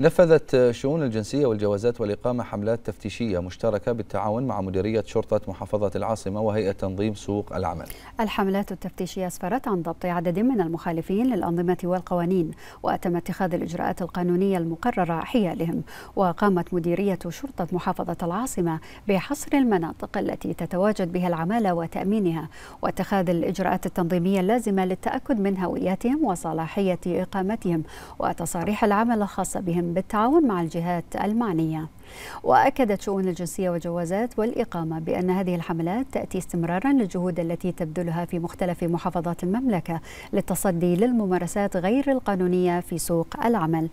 نفذت شؤون الجنسية والجوازات والإقامة حملات تفتيشية مشتركة بالتعاون مع مديرية شرطة محافظة العاصمة وهيئة تنظيم سوق العمل الحملات التفتيشية أسفرت عن ضبط عدد من المخالفين للأنظمة والقوانين وتم اتخاذ الإجراءات القانونية المقررة حيالهم وقامت مديرية شرطة محافظة العاصمة بحصر المناطق التي تتواجد بها العمالة وتأمينها واتخاذ الإجراءات التنظيمية اللازمة للتأكد من هوياتهم وصلاحية إقامتهم وتصاريح العمل الخاصة بهم بالتعاون مع الجهات المعنية وأكدت شؤون الجنسية والجوازات والإقامة بأن هذه الحملات تأتي استمرارا للجهود التي تبذلها في مختلف محافظات المملكة للتصدي للممارسات غير القانونية في سوق العمل